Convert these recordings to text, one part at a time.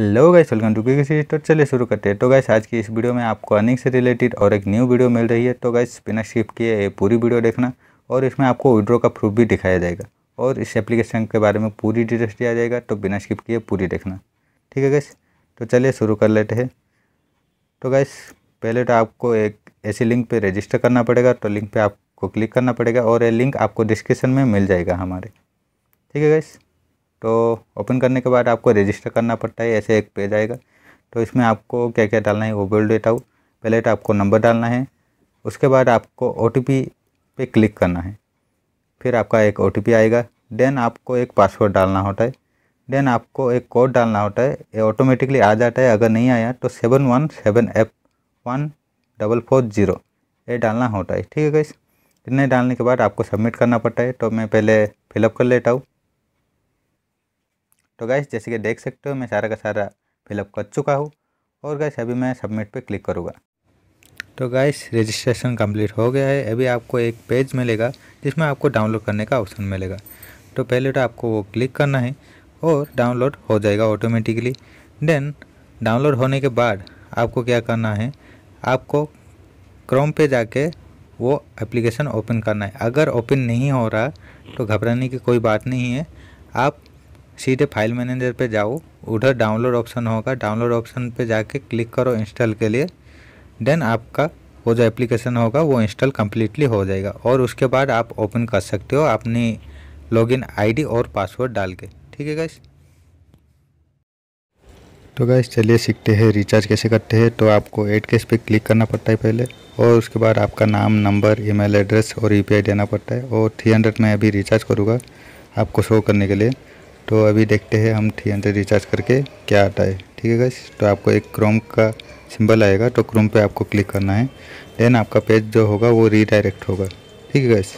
hello guys welcome to quick series तो चलिए शुरू करते हैं तो गाइस आज की इस वीडियो में आपको अर्निंग से रिलेटेड और एक न्यू वीडियो मिल रही है तो गाइस बिना स्किप किए ये पूरी वीडियो देखना और इसमें आपको विड्रो का प्रूफ भी दिखाया जाएगा और इस एप्लीकेशन के बारे में पूरी डिटेल्स दिया जाएगा तो बिना स्किप किए पूरी देखना ठीक है गैस तो चलिए शुरू कर लेते हैं तो गैस पहले तो आपको एक ऐसी लिंक पर रजिस्टर करना पड़ेगा तो लिंक पर आपको क्लिक करना पड़ेगा और ये लिंक आपको डिस्क्रिप्शन में मिल जाएगा हमारे ठीक है गैस तो ओपन करने के बाद आपको रजिस्टर करना पड़ता है ऐसे एक पेज आएगा तो इसमें आपको क्या क्या डालना है वो बोल देता हूँ पहले तो आपको नंबर डालना है उसके बाद आपको ओ पे क्लिक करना है फिर आपका एक ओ आएगा देन आपको एक पासवर्ड डालना होता है देन आपको एक कोड डालना होता है ये ऑटोमेटिकली आ जाता है अगर नहीं आया तो seven one seven F one double four zero ये डालना होता है ठीक है गई इतने डालने के बाद आपको सबमिट करना पड़ता है तो मैं पहले फिलअप कर लेता हूँ तो गैस जैसे कि देख सकते हो मैं सारा का सारा फिलअप कर चुका हूँ और गैस अभी मैं सबमिट पे क्लिक करूँगा तो गैस रजिस्ट्रेशन कंप्लीट हो गया है अभी आपको एक पेज मिलेगा जिसमें आपको डाउनलोड करने का ऑप्शन मिलेगा तो पहले तो आपको वो क्लिक करना है और डाउनलोड हो जाएगा ऑटोमेटिकली देन डाउनलोड होने के बाद आपको क्या करना है आपको क्रोम पे जाके वो एप्लीकेशन ओपन करना है अगर ओपन नहीं हो रहा तो घबराने की कोई बात नहीं है आप सीधे फाइल मैनेजर पे जाओ उधर डाउनलोड ऑप्शन होगा डाउनलोड ऑप्शन पे जाके क्लिक करो इंस्टॉल के लिए देन आपका वो जो एप्लीकेशन होगा वो इंस्टॉल कम्प्लीटली हो जाएगा और उसके बाद आप ओपन कर सकते हो अपनी लॉगिन आईडी और पासवर्ड डाल के ठीक है गाइस तो गैस चलिए सीखते हैं रिचार्ज कैसे करते हैं तो आपको एड केस पे क्लिक करना पड़ता है पहले और उसके बाद आपका नाम नंबर ईमेल एड्रेस और यूपीआई e देना पड़ता है और 300 में अभी रिचार्ज करूँगा आपको शो करने के लिए तो अभी देखते हैं हम थ्री हंड्रेड रिचार्ज करके क्या आता है ठीक है गैस तो आपको एक क्रोम का सिंबल आएगा तो क्रोम पे आपको क्लिक करना है देन आपका पेज जो होगा वो रीडायरेक्ट होगा ठीक है गैस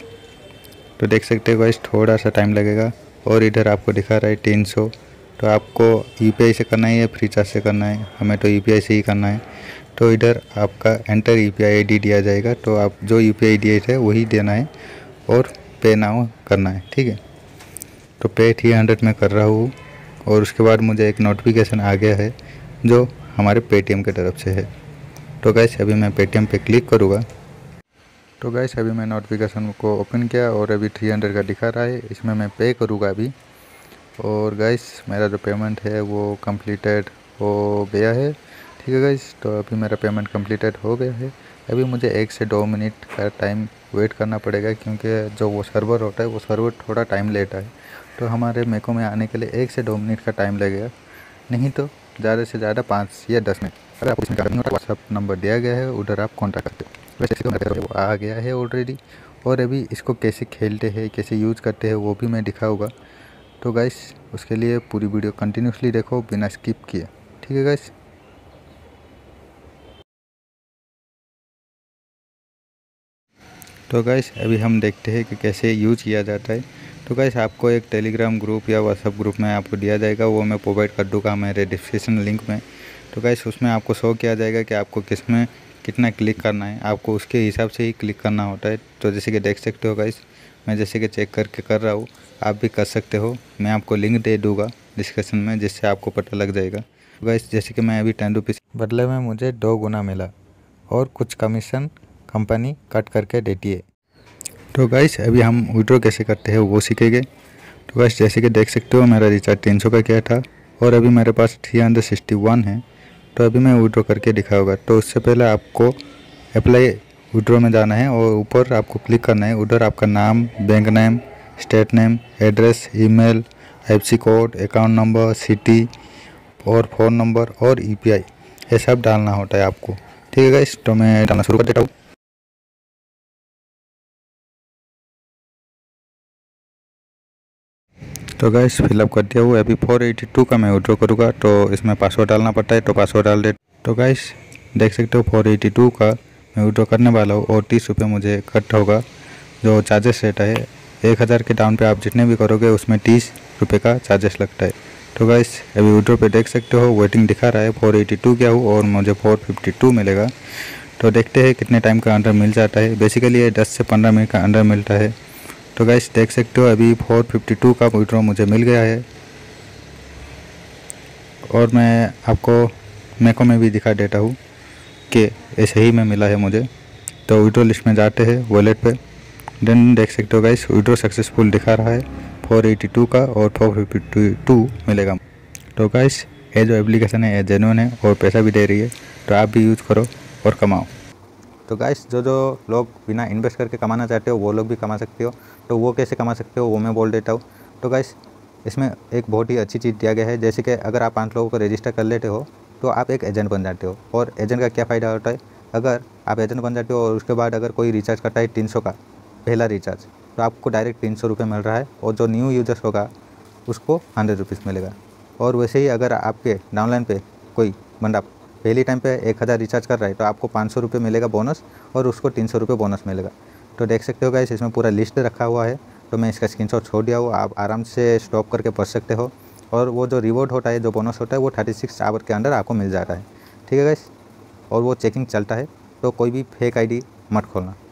तो देख सकते हो गैस थोड़ा सा टाइम लगेगा और इधर आपको दिखा रहा है तीन सौ तो आपको यू e से करना है या फ्री चार्ज से करना है हमें तो यू e से ही करना है तो इधर आपका एंटर यू पी आई दिया जाएगा तो आप जो यू पी आई थे वही देना है और पे नाउ करना है ठीक है तो पे थ्री हंड्रेड में कर रहा हूँ और उसके बाद मुझे एक नोटिफिकेशन आ गया है जो हमारे पेटीएम के तरफ से है तो गैस अभी मैं पेटीएम पे क्लिक करूँगा तो गैस अभी मैं नोटिफिकेशन को ओपन किया और अभी थ्री हंड्रेड का दिखा रहा है इसमें मैं पे करूँगा अभी और गैस मेरा जो पेमेंट है वो कम्प्लीटेड हो गया है ठीक है गैस तो अभी मेरा पेमेंट कम्प्लीटेड हो गया है अभी मुझे एक से दो मिनट का टाइम वेट करना पड़ेगा क्योंकि जो वो सर्वर होता है वो सर्वर थोड़ा टाइम लेट है तो हमारे मेको में आने के लिए एक से दो मिनट का टाइम लगेगा नहीं तो ज़्यादा से ज़्यादा पाँच या दस मिनट अगर आप इसमें व्हाट्सअप नंबर दिया गया है उधर आप कॉन्टैक्ट करते हो वैसे वो आ गया है ऑलरेडी और अभी इसको कैसे खेलते हैं कैसे यूज़ करते हैं वो भी मैं दिखाऊंगा तो गाइस उसके लिए पूरी वीडियो कंटिन्यूसली देखो बिना स्किप किए ठीक है गाइस तो गाइस अभी हम देखते हैं कि कैसे यूज किया जाता है तो कैसे आपको एक टेलीग्राम ग्रुप या व्हाट्सअप ग्रुप में आपको दिया जाएगा वो मैं प्रोवाइड कर दूँगा मेरे डिस्क्रिप्शन लिंक में तो कैसे उसमें आपको शो किया जाएगा कि आपको किस में कितना क्लिक करना है आपको उसके हिसाब से ही क्लिक करना होता है तो जैसे कि देख सकते हो गाइस मैं जैसे कि चेक करके कर रहा हूँ आप भी कर सकते हो मैं आपको लिंक दे दूँगा डिस्क्रिप्शन में जिससे आपको पता लग जाएगा तो गाइस जैसे कि मैं अभी टेन रुपीज़ बदले में मुझे दो गुना मिला और कुछ कमीशन कंपनी कट करके देती है तो गाइस अभी हम विड्रॉ कैसे करते हैं वो सीखेंगे तो गाइस जैसे कि देख सकते हो मेरा रिचार्ज तीन सौ का क्या था और अभी मेरे पास थ्री हंड्रेड सिक्सटी वन है तो अभी मैं विड्रॉ करके दिखाऊंगा तो उससे पहले आपको अप्लाई विड्रॉ में जाना है और ऊपर आपको क्लिक करना है उधर आपका नाम bank name state name address email C code account number city और फ़ोन नंबर और आई e ये सब डालना होता है आपको ठीक है गाइस तो मैं डालना शुरू कर देता हूँ तो गैस फिलअप कर दिया हुआ अभी फोर एटी टू का मैं विड्रॉ करूँगा तो इसमें पासवर्ड डालना पड़ता है तो पासवर्ड डाल दे तो गैस देख सकते हो फोर एटी टू का मैं विड्रॉ करने वाला हूँ और तीस रुपये मुझे कट होगा जो चार्जेस रेट है एक हज़ार के डाउन पे आप जितने भी करोगे उसमें तीस रुपये का चार्जेस लगता है तो गैस अभी विड्रॉ पे देख सकते हो वेटिंग दिखा रहा है फोर एटी टू क्या हो और मुझे फोर फिफ्टी टू मिलेगा तो देखते हैं कितने टाइम का अंडर मिल जाता है बेसिकली ये दस से पंद्रह मिनट का अंडर मिलता है तो गैस देख सकते हो अभी 452 का विड्रॉ मुझे मिल गया है और मैं आपको मेको में भी दिखा देता हूँ कि ऐसे ही में मिला है मुझे तो विड्रो लिस्ट में जाते हैं वॉलेट पे देन देख सकते हो गैस विड्रो सक्सेसफुल दिखा रहा है 482 का और 452 मिलेगा तो गैस ये जो एप्लीकेशन है ये जेनुअन है और पैसा भी दे रही है तो आप भी यूज़ करो और कमाओ तो गाइस जो जो लोग बिना इन्वेस्ट करके कमाना चाहते हो वो लोग भी कमा सकते हो तो वो कैसे कमा सकते हो वो मैं बोल देता हूँ तो गाइस इसमें एक बहुत ही अच्छी चीज़ दिया गया है जैसे कि अगर आप पाँच लोगों को रजिस्टर कर लेते हो तो आप एक एजेंट बन जाते हो और एजेंट का क्या फ़ायदा होता है अगर आप एजेंट बन जाते हो और उसके बाद अगर कोई रिचार्ज करता है तीन का पहला रिचार्ज तो आपको डायरेक्ट तीन सौ मिल रहा है और जो न्यू यूजर्स होगा उसको हंड्रेड रुपीज़ मिलेगा और वैसे ही अगर आपके डाउनलाइन पे कोई बंदा पहले टाइम पे एक हज़ार रिचार्ज कर रहा है तो आपको पाँच सौ रुपये मिलेगा बोनस और उसको तीन सौ रुपये बोनस मिलेगा तो देख सकते हो गाइस इसमें पूरा लिस्ट रखा हुआ है तो मैं इसका स्क्रीन शॉट छोड़ दिया हूँ आप आराम से स्टॉप करके पढ़ सकते हो और वो जो रिवॉर्ड होता है जो बोनस होता है वो थर्टी सिक्स आवर के अंदर आपको मिल जाता है ठीक है गाइस और वो चेकिंग चलता है तो कोई भी फेक डी मत खोलना